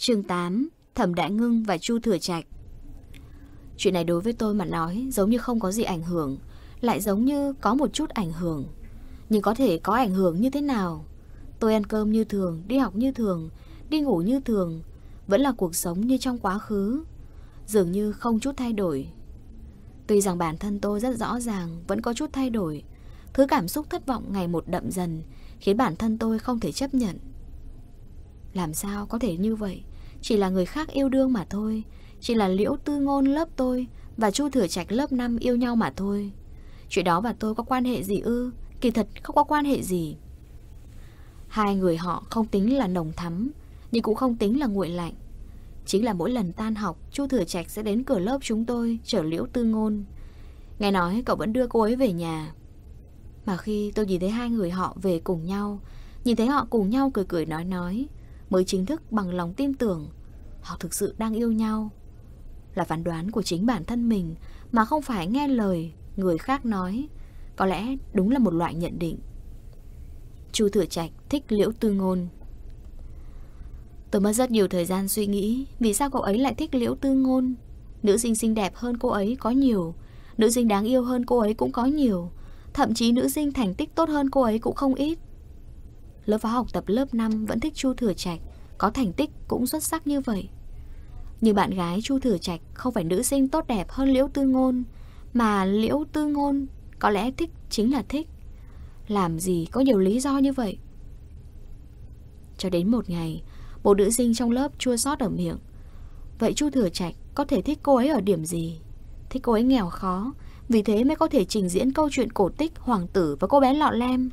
Chương 8 Thẩm Đại Ngưng và Chu Thừa Trạch Chuyện này đối với tôi mà nói giống như không có gì ảnh hưởng Lại giống như có một chút ảnh hưởng Nhưng có thể có ảnh hưởng như thế nào Tôi ăn cơm như thường, đi học như thường, đi ngủ như thường Vẫn là cuộc sống như trong quá khứ Dường như không chút thay đổi Tuy rằng bản thân tôi rất rõ ràng vẫn có chút thay đổi Thứ cảm xúc thất vọng ngày một đậm dần Khiến bản thân tôi không thể chấp nhận Làm sao có thể như vậy chỉ là người khác yêu đương mà thôi Chỉ là liễu tư ngôn lớp tôi Và chu thừa trạch lớp 5 yêu nhau mà thôi Chuyện đó và tôi có quan hệ gì ư Kỳ thật không có quan hệ gì Hai người họ không tính là nồng thắm Nhưng cũng không tính là nguội lạnh Chính là mỗi lần tan học Chu Thừa Trạch sẽ đến cửa lớp chúng tôi Chở liễu tư ngôn Nghe nói cậu vẫn đưa cô ấy về nhà Mà khi tôi nhìn thấy hai người họ về cùng nhau Nhìn thấy họ cùng nhau cười cười nói nói mới chính thức bằng lòng tin tưởng họ thực sự đang yêu nhau. Là phán đoán của chính bản thân mình mà không phải nghe lời người khác nói, có lẽ đúng là một loại nhận định. Chu Thừa Trạch thích Liễu Tư Ngôn. Tôi mất rất nhiều thời gian suy nghĩ vì sao cậu ấy lại thích Liễu Tư Ngôn. Nữ sinh xinh đẹp hơn cô ấy có nhiều, nữ sinh đáng yêu hơn cô ấy cũng có nhiều, thậm chí nữ sinh thành tích tốt hơn cô ấy cũng không ít lớp phó học tập lớp 5 vẫn thích Chu Thừa Trạch, có thành tích cũng xuất sắc như vậy. Như bạn gái Chu Thừa Trạch không phải nữ sinh tốt đẹp hơn Liễu Tư Ngôn, mà Liễu Tư Ngôn có lẽ thích chính là thích. Làm gì có nhiều lý do như vậy. Cho đến một ngày, một nữ sinh trong lớp chua xót ở miệng. Vậy Chu Thừa Trạch có thể thích cô ấy ở điểm gì? Thích cô ấy nghèo khó, vì thế mới có thể trình diễn câu chuyện cổ tích hoàng tử và cô bé lọ lem.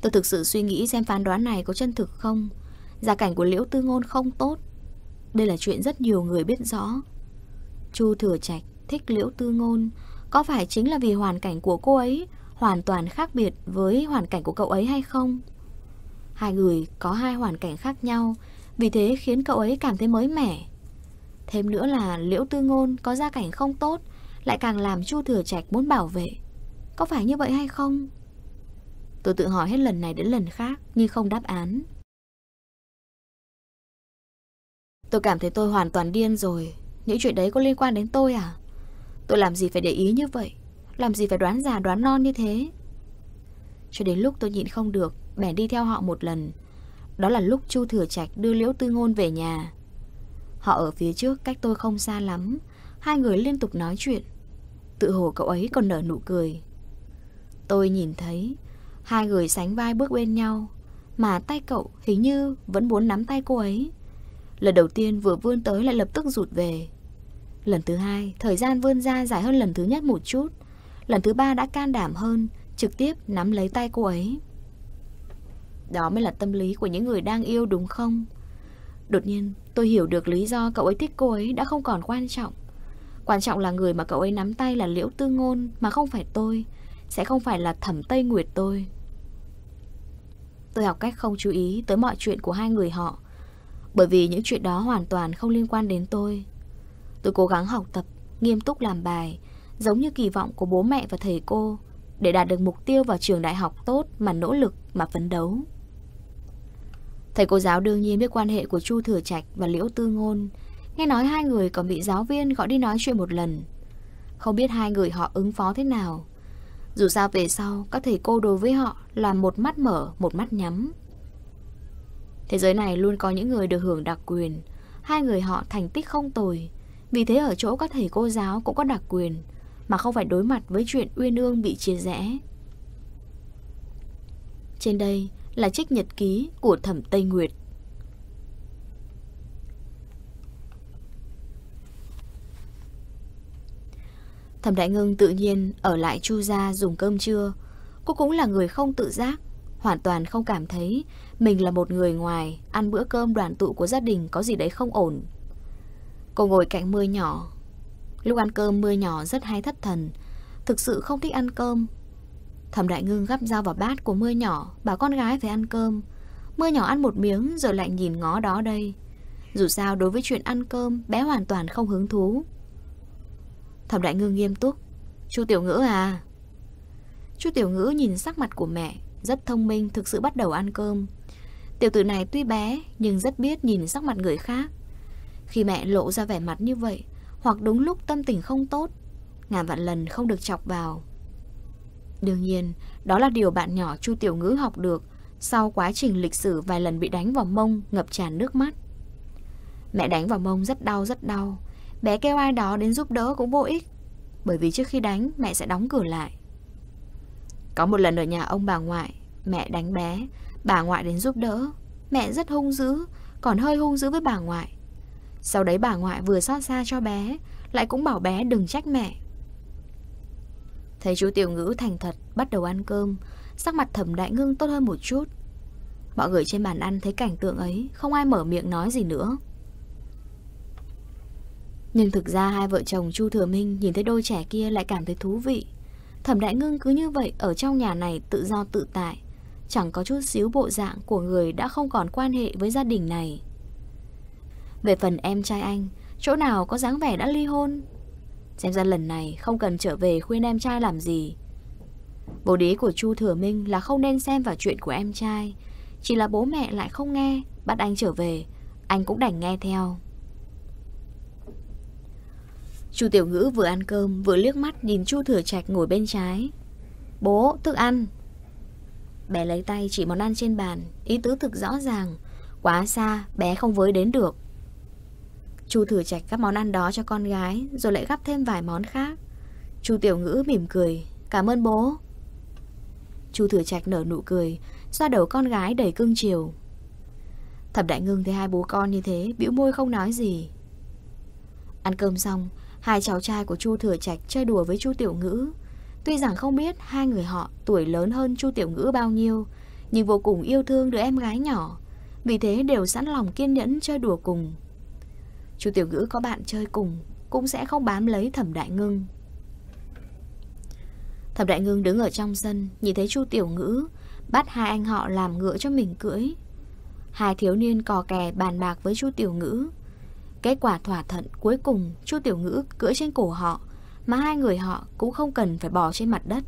Tôi thực sự suy nghĩ xem phán đoán này có chân thực không Gia cảnh của Liễu Tư Ngôn không tốt Đây là chuyện rất nhiều người biết rõ Chu Thừa Trạch thích Liễu Tư Ngôn Có phải chính là vì hoàn cảnh của cô ấy Hoàn toàn khác biệt với hoàn cảnh của cậu ấy hay không Hai người có hai hoàn cảnh khác nhau Vì thế khiến cậu ấy cảm thấy mới mẻ Thêm nữa là Liễu Tư Ngôn có gia cảnh không tốt Lại càng làm Chu Thừa Trạch muốn bảo vệ Có phải như vậy hay không? Tôi tự hỏi hết lần này đến lần khác Nhưng không đáp án Tôi cảm thấy tôi hoàn toàn điên rồi Những chuyện đấy có liên quan đến tôi à Tôi làm gì phải để ý như vậy Làm gì phải đoán già đoán non như thế Cho đến lúc tôi nhịn không được Bèn đi theo họ một lần Đó là lúc Chu Thừa Trạch đưa Liễu Tư Ngôn về nhà Họ ở phía trước cách tôi không xa lắm Hai người liên tục nói chuyện Tự hồ cậu ấy còn nở nụ cười Tôi nhìn thấy Hai người sánh vai bước bên nhau Mà tay cậu hình như vẫn muốn nắm tay cô ấy Lần đầu tiên vừa vươn tới lại lập tức rụt về Lần thứ hai Thời gian vươn ra dài hơn lần thứ nhất một chút Lần thứ ba đã can đảm hơn Trực tiếp nắm lấy tay cô ấy Đó mới là tâm lý của những người đang yêu đúng không? Đột nhiên tôi hiểu được lý do cậu ấy thích cô ấy đã không còn quan trọng Quan trọng là người mà cậu ấy nắm tay là Liễu Tư Ngôn mà không phải tôi Sẽ không phải là Thẩm Tây Nguyệt tôi Tôi học cách không chú ý tới mọi chuyện của hai người họ Bởi vì những chuyện đó hoàn toàn không liên quan đến tôi Tôi cố gắng học tập, nghiêm túc làm bài Giống như kỳ vọng của bố mẹ và thầy cô Để đạt được mục tiêu vào trường đại học tốt mà nỗ lực mà phấn đấu Thầy cô giáo đương nhiên biết quan hệ của Chu Thừa Trạch và Liễu Tư Ngôn Nghe nói hai người còn bị giáo viên gọi đi nói chuyện một lần Không biết hai người họ ứng phó thế nào dù sao về sau, các thầy cô đối với họ là một mắt mở, một mắt nhắm. Thế giới này luôn có những người được hưởng đặc quyền. Hai người họ thành tích không tồi. Vì thế ở chỗ các thầy cô giáo cũng có đặc quyền, mà không phải đối mặt với chuyện Uyên Ương bị chia rẽ. Trên đây là trích nhật ký của Thẩm Tây Nguyệt. Thẩm Đại Ngưng tự nhiên ở lại Chu Gia dùng cơm trưa. Cô cũng là người không tự giác, hoàn toàn không cảm thấy mình là một người ngoài, ăn bữa cơm đoàn tụ của gia đình có gì đấy không ổn. Cô ngồi cạnh mưa nhỏ. Lúc ăn cơm mưa nhỏ rất hay thất thần, thực sự không thích ăn cơm. Thẩm Đại Ngưng gắp dao vào bát của mưa nhỏ, bảo con gái phải ăn cơm. Mưa nhỏ ăn một miếng rồi lại nhìn ngó đó đây. Dù sao đối với chuyện ăn cơm, bé hoàn toàn không hứng thú. Thẩm Đại Ngư nghiêm túc Chu Tiểu Ngữ à Chu Tiểu Ngữ nhìn sắc mặt của mẹ Rất thông minh thực sự bắt đầu ăn cơm Tiểu tử này tuy bé Nhưng rất biết nhìn sắc mặt người khác Khi mẹ lộ ra vẻ mặt như vậy Hoặc đúng lúc tâm tình không tốt Ngàn vạn lần không được chọc vào Đương nhiên Đó là điều bạn nhỏ Chu Tiểu Ngữ học được Sau quá trình lịch sử vài lần bị đánh vào mông Ngập tràn nước mắt Mẹ đánh vào mông rất đau rất đau Bé kêu ai đó đến giúp đỡ cũng vô ích Bởi vì trước khi đánh mẹ sẽ đóng cửa lại Có một lần ở nhà ông bà ngoại Mẹ đánh bé Bà ngoại đến giúp đỡ Mẹ rất hung dữ Còn hơi hung dữ với bà ngoại Sau đấy bà ngoại vừa xót xa cho bé Lại cũng bảo bé đừng trách mẹ Thấy chú tiểu ngữ thành thật Bắt đầu ăn cơm Sắc mặt thẩm đại ngưng tốt hơn một chút Mọi người trên bàn ăn thấy cảnh tượng ấy Không ai mở miệng nói gì nữa nhưng thực ra hai vợ chồng Chu Thừa Minh nhìn thấy đôi trẻ kia lại cảm thấy thú vị. Thẩm Đại Ngưng cứ như vậy ở trong nhà này tự do tự tại, chẳng có chút xíu bộ dạng của người đã không còn quan hệ với gia đình này. Về phần em trai anh, chỗ nào có dáng vẻ đã ly hôn? Xem ra lần này không cần trở về khuyên em trai làm gì. Bố đế của Chu Thừa Minh là không nên xem vào chuyện của em trai, chỉ là bố mẹ lại không nghe, bắt anh trở về, anh cũng đành nghe theo. Chu Tiểu Ngữ vừa ăn cơm vừa liếc mắt nhìn Chu Thừa Trạch ngồi bên trái. "Bố, thức ăn." Bé lấy tay chỉ món ăn trên bàn, ý tứ thực rõ ràng, quá xa bé không với đến được. Chu Thừa Trạch các món ăn đó cho con gái rồi lại gắp thêm vài món khác. Chu Tiểu Ngữ mỉm cười, "Cảm ơn bố." Chu Thừa Trạch nở nụ cười, xoa đầu con gái đầy cưng chiều. thập Đại Ngưng thấy hai bố con như thế, bĩu môi không nói gì. Ăn cơm xong, Hai cháu trai của Chu Thừa Trạch chơi đùa với Chu Tiểu Ngữ. Tuy rằng không biết hai người họ tuổi lớn hơn Chu Tiểu Ngữ bao nhiêu, nhưng vô cùng yêu thương đứa em gái nhỏ, vì thế đều sẵn lòng kiên nhẫn chơi đùa cùng. Chu Tiểu Ngữ có bạn chơi cùng, cũng sẽ không bám lấy Thẩm Đại Ngưng. Thẩm Đại Ngưng đứng ở trong sân, nhìn thấy Chu Tiểu Ngữ, bắt hai anh họ làm ngựa cho mình cưỡi. Hai thiếu niên cò kè bàn bạc với Chu Tiểu Ngữ, Kết quả thỏa thuận cuối cùng Chu Tiểu Ngữ cưỡi trên cổ họ Mà hai người họ cũng không cần phải bỏ trên mặt đất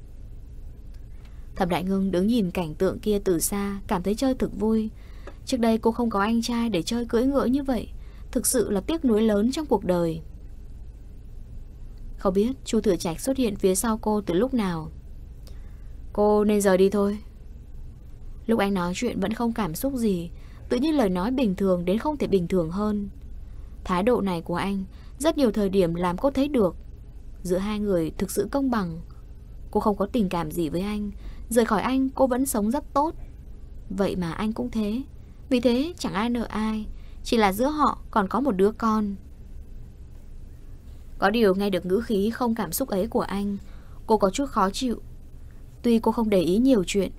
Thẩm Đại Ngưng đứng nhìn cảnh tượng kia từ xa Cảm thấy chơi thực vui Trước đây cô không có anh trai để chơi cưỡi ngựa như vậy Thực sự là tiếc nuối lớn trong cuộc đời Không biết Chu Thừa Trạch xuất hiện phía sau cô từ lúc nào Cô nên rời đi thôi Lúc anh nói chuyện vẫn không cảm xúc gì Tự nhiên lời nói bình thường đến không thể bình thường hơn Thái độ này của anh rất nhiều thời điểm làm cô thấy được. Giữa hai người thực sự công bằng. Cô không có tình cảm gì với anh, rời khỏi anh cô vẫn sống rất tốt. Vậy mà anh cũng thế. Vì thế chẳng ai nợ ai, chỉ là giữa họ còn có một đứa con. Có điều nghe được ngữ khí không cảm xúc ấy của anh, cô có chút khó chịu. Tuy cô không để ý nhiều chuyện,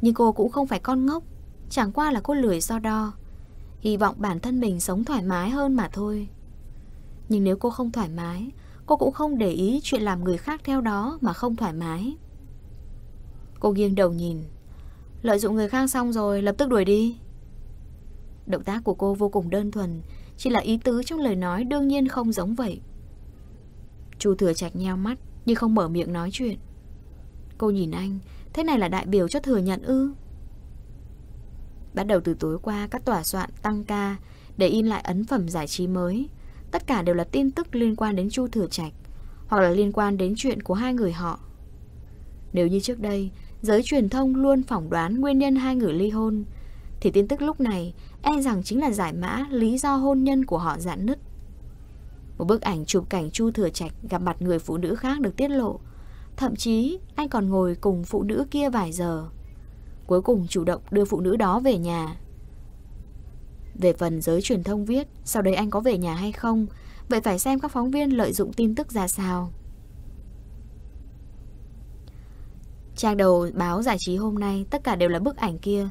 nhưng cô cũng không phải con ngốc, chẳng qua là cô lười do đo. Hy vọng bản thân mình sống thoải mái hơn mà thôi Nhưng nếu cô không thoải mái Cô cũng không để ý chuyện làm người khác theo đó mà không thoải mái Cô nghiêng đầu nhìn Lợi dụng người khác xong rồi lập tức đuổi đi Động tác của cô vô cùng đơn thuần Chỉ là ý tứ trong lời nói đương nhiên không giống vậy Chu Thừa chạch nheo mắt Nhưng không mở miệng nói chuyện Cô nhìn anh Thế này là đại biểu cho thừa nhận ư Bắt đầu từ tối qua các tòa soạn tăng ca để in lại ấn phẩm giải trí mới. Tất cả đều là tin tức liên quan đến Chu Thừa Trạch hoặc là liên quan đến chuyện của hai người họ. Nếu như trước đây, giới truyền thông luôn phỏng đoán nguyên nhân hai người ly hôn, thì tin tức lúc này e rằng chính là giải mã lý do hôn nhân của họ giãn nứt. Một bức ảnh chụp cảnh Chu Thừa Trạch gặp mặt người phụ nữ khác được tiết lộ. Thậm chí, anh còn ngồi cùng phụ nữ kia vài giờ cuối cùng chủ động đưa phụ nữ đó về nhà. Về phần giới truyền thông viết, sau đấy anh có về nhà hay không, vậy phải xem các phóng viên lợi dụng tin tức ra sao. Trang đầu báo giải trí hôm nay tất cả đều là bức ảnh kia,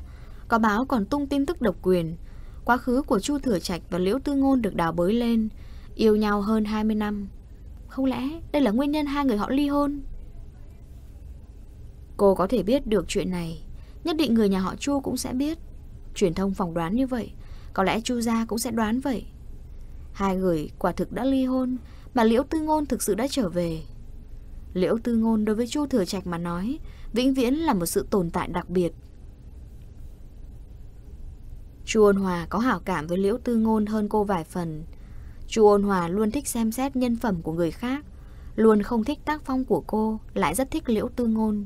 có báo còn tung tin tức độc quyền, quá khứ của Chu Thừa Trạch và Liễu Tư Ngôn được đào bới lên, yêu nhau hơn 20 năm. Không lẽ đây là nguyên nhân hai người họ ly hôn? Cô có thể biết được chuyện này Nhất định người nhà họ Chu cũng sẽ biết Truyền thông phòng đoán như vậy Có lẽ Chu gia cũng sẽ đoán vậy Hai người quả thực đã ly hôn Mà Liễu Tư Ngôn thực sự đã trở về Liễu Tư Ngôn đối với Chu Thừa Trạch mà nói Vĩnh viễn là một sự tồn tại đặc biệt Chu Ôn Hòa có hảo cảm với Liễu Tư Ngôn hơn cô vài phần Chu Ôn Hòa luôn thích xem xét nhân phẩm của người khác Luôn không thích tác phong của cô Lại rất thích Liễu Tư Ngôn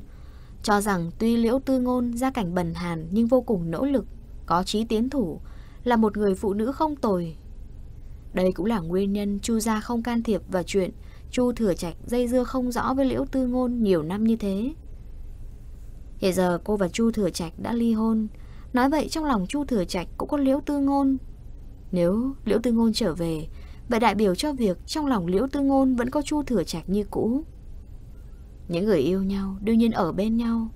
cho rằng tuy Liễu Tư Ngôn gia cảnh bần hàn nhưng vô cùng nỗ lực, có trí tiến thủ, là một người phụ nữ không tồi. Đây cũng là nguyên nhân Chu gia không can thiệp vào chuyện Chu Thừa Trạch dây dưa không rõ với Liễu Tư Ngôn nhiều năm như thế. Hiện giờ cô và Chu Thừa Trạch đã ly hôn, nói vậy trong lòng Chu Thừa Trạch cũng có Liễu Tư Ngôn. Nếu Liễu Tư Ngôn trở về, vậy đại biểu cho việc trong lòng Liễu Tư Ngôn vẫn có Chu Thừa Trạch như cũ. Những người yêu nhau đương nhiên ở bên nhau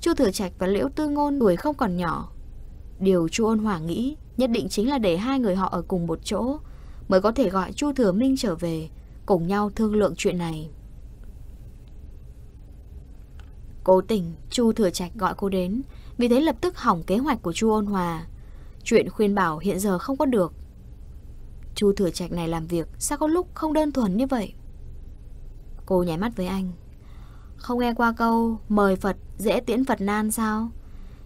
Chu Thừa Trạch và Liễu Tư Ngôn tuổi không còn nhỏ Điều Chu Ôn Hòa nghĩ Nhất định chính là để hai người họ ở cùng một chỗ Mới có thể gọi Chu Thừa Minh trở về Cùng nhau thương lượng chuyện này Cố tình Chu Thừa Trạch gọi cô đến Vì thế lập tức hỏng kế hoạch của Chu Ôn Hòa Chuyện khuyên bảo hiện giờ không có được Chu Thừa Trạch này làm việc Sao có lúc không đơn thuần như vậy Cô nháy mắt với anh không nghe qua câu mời Phật dễ tiễn Phật nan sao?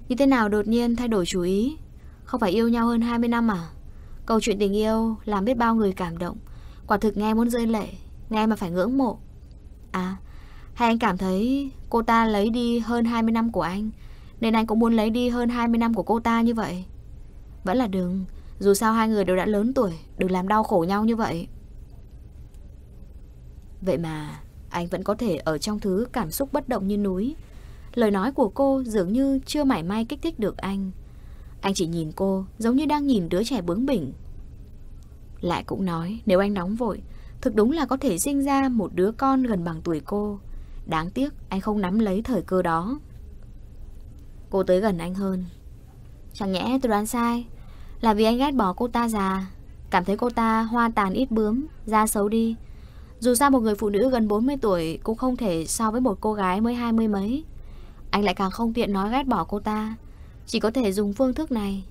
Như thế nào đột nhiên thay đổi chủ ý? Không phải yêu nhau hơn 20 năm à? Câu chuyện tình yêu làm biết bao người cảm động. Quả thực nghe muốn rơi lệ, nghe mà phải ngưỡng mộ. À, hay anh cảm thấy cô ta lấy đi hơn 20 năm của anh, nên anh cũng muốn lấy đi hơn 20 năm của cô ta như vậy? Vẫn là đừng, dù sao hai người đều đã lớn tuổi, đừng làm đau khổ nhau như vậy. Vậy mà anh vẫn có thể ở trong thứ cảm xúc bất động như núi. Lời nói của cô dường như chưa mảy may kích thích được anh. Anh chỉ nhìn cô giống như đang nhìn đứa trẻ bướng bỉnh. Lại cũng nói nếu anh nóng vội, thực đúng là có thể sinh ra một đứa con gần bằng tuổi cô. Đáng tiếc anh không nắm lấy thời cơ đó. Cô tới gần anh hơn. Chẳng nhẽ tôi đoán sai, là vì anh ghét bỏ cô ta già, cảm thấy cô ta hoa tàn ít bướm, da xấu đi. Dù sao một người phụ nữ gần 40 tuổi cũng không thể so với một cô gái mới hai mươi mấy. Anh lại càng không tiện nói ghét bỏ cô ta. Chỉ có thể dùng phương thức này.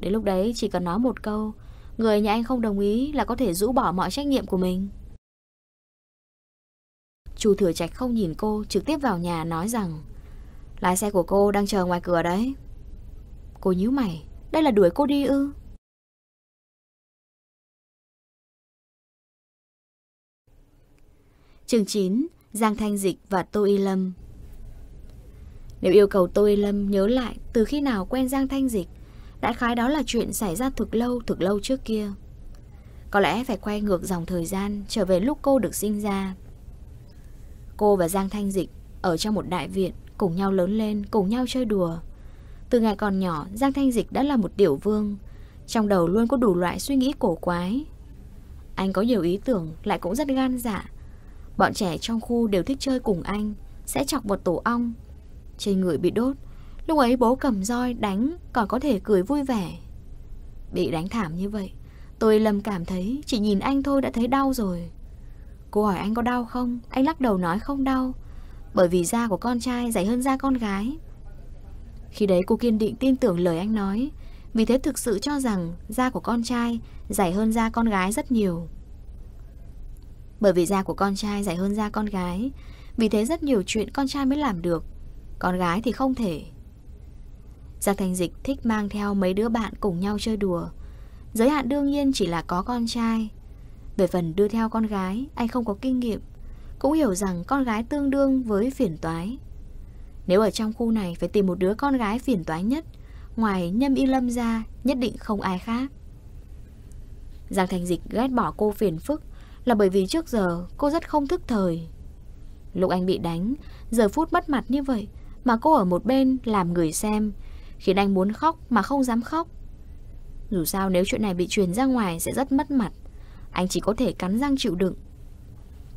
Đến lúc đấy chỉ cần nói một câu, người nhà anh không đồng ý là có thể rũ bỏ mọi trách nhiệm của mình. Chú Thừa Trạch không nhìn cô, trực tiếp vào nhà nói rằng Lái xe của cô đang chờ ngoài cửa đấy. Cô nhíu mày, đây là đuổi cô đi ư? Chương 9, Giang Thanh Dịch và Tô Y Lâm Nếu yêu cầu Tô Y Lâm nhớ lại từ khi nào quen Giang Thanh Dịch, đại khái đó là chuyện xảy ra thực lâu, thực lâu trước kia. Có lẽ phải quay ngược dòng thời gian trở về lúc cô được sinh ra. Cô và Giang Thanh Dịch ở trong một đại viện, cùng nhau lớn lên, cùng nhau chơi đùa. Từ ngày còn nhỏ, Giang Thanh Dịch đã là một tiểu vương, trong đầu luôn có đủ loại suy nghĩ cổ quái. Anh có nhiều ý tưởng lại cũng rất gan dạ Bọn trẻ trong khu đều thích chơi cùng anh Sẽ chọc một tổ ong Trên người bị đốt Lúc ấy bố cầm roi đánh Còn có thể cười vui vẻ Bị đánh thảm như vậy Tôi lầm cảm thấy Chỉ nhìn anh thôi đã thấy đau rồi Cô hỏi anh có đau không Anh lắc đầu nói không đau Bởi vì da của con trai dày hơn da con gái Khi đấy cô kiên định tin tưởng lời anh nói Vì thế thực sự cho rằng da của con trai dày hơn da con gái rất nhiều bởi vì da của con trai dày hơn da con gái Vì thế rất nhiều chuyện con trai mới làm được Con gái thì không thể Giang Thành Dịch thích mang theo mấy đứa bạn cùng nhau chơi đùa Giới hạn đương nhiên chỉ là có con trai Về phần đưa theo con gái Anh không có kinh nghiệm Cũng hiểu rằng con gái tương đương với phiền toái Nếu ở trong khu này Phải tìm một đứa con gái phiền toái nhất Ngoài nhâm y lâm ra Nhất định không ai khác Giang Thành Dịch ghét bỏ cô phiền phức là bởi vì trước giờ cô rất không thức thời Lúc anh bị đánh Giờ phút mất mặt như vậy Mà cô ở một bên làm người xem Khiến anh muốn khóc mà không dám khóc Dù sao nếu chuyện này bị truyền ra ngoài Sẽ rất mất mặt Anh chỉ có thể cắn răng chịu đựng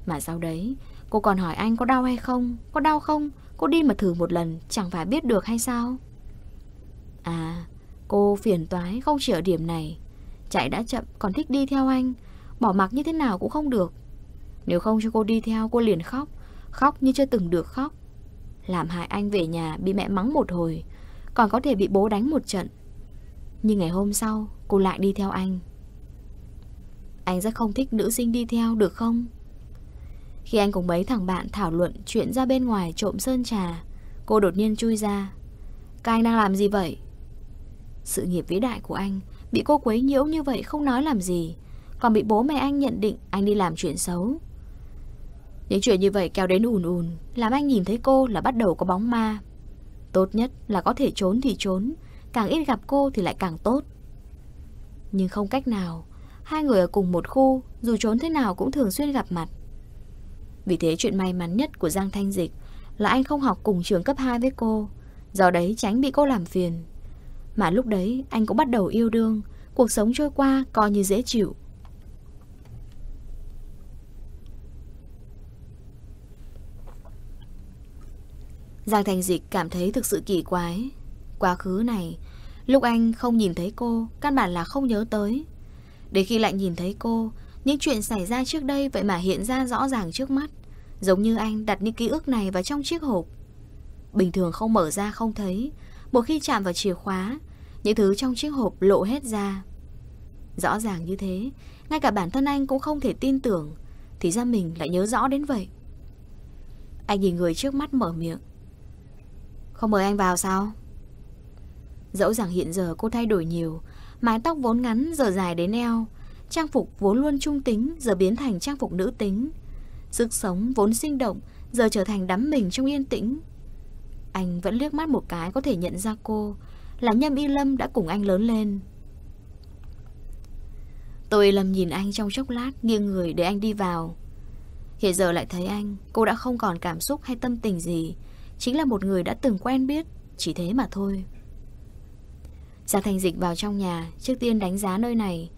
Mà sau đấy Cô còn hỏi anh có đau hay không Có đau không Cô đi mà thử một lần Chẳng phải biết được hay sao À Cô phiền toái không chỉ ở điểm này Chạy đã chậm còn thích đi theo anh Bỏ mặc như thế nào cũng không được Nếu không cho cô đi theo cô liền khóc Khóc như chưa từng được khóc Làm hại anh về nhà bị mẹ mắng một hồi Còn có thể bị bố đánh một trận Nhưng ngày hôm sau cô lại đi theo anh Anh rất không thích nữ sinh đi theo được không? Khi anh cùng mấy thằng bạn thảo luận chuyện ra bên ngoài trộm sơn trà Cô đột nhiên chui ra Các anh đang làm gì vậy? Sự nghiệp vĩ đại của anh Bị cô quấy nhiễu như vậy không nói làm gì còn bị bố mẹ anh nhận định anh đi làm chuyện xấu Những chuyện như vậy kéo đến ùn ùn Làm anh nhìn thấy cô là bắt đầu có bóng ma Tốt nhất là có thể trốn thì trốn Càng ít gặp cô thì lại càng tốt Nhưng không cách nào Hai người ở cùng một khu Dù trốn thế nào cũng thường xuyên gặp mặt Vì thế chuyện may mắn nhất của Giang Thanh Dịch Là anh không học cùng trường cấp 2 với cô Do đấy tránh bị cô làm phiền Mà lúc đấy anh cũng bắt đầu yêu đương Cuộc sống trôi qua coi như dễ chịu Giang Thành Dịch cảm thấy thực sự kỳ quái. Quá khứ này, lúc anh không nhìn thấy cô, căn bản là không nhớ tới. để khi lại nhìn thấy cô, những chuyện xảy ra trước đây vậy mà hiện ra rõ ràng trước mắt. Giống như anh đặt những ký ức này vào trong chiếc hộp. Bình thường không mở ra không thấy, một khi chạm vào chìa khóa, những thứ trong chiếc hộp lộ hết ra. Rõ ràng như thế, ngay cả bản thân anh cũng không thể tin tưởng, thì ra mình lại nhớ rõ đến vậy. Anh nhìn người trước mắt mở miệng, không mời anh vào sao Dẫu rằng hiện giờ cô thay đổi nhiều Mái tóc vốn ngắn giờ dài đến eo Trang phục vốn luôn trung tính Giờ biến thành trang phục nữ tính Sức sống vốn sinh động Giờ trở thành đắm mình trong yên tĩnh Anh vẫn liếc mắt một cái có thể nhận ra cô Là Nhâm Y Lâm đã cùng anh lớn lên Tôi lầm nhìn anh trong chốc lát Nghiêng người để anh đi vào Hiện giờ lại thấy anh Cô đã không còn cảm xúc hay tâm tình gì Chính là một người đã từng quen biết Chỉ thế mà thôi Gia Thành Dịch vào trong nhà Trước tiên đánh giá nơi này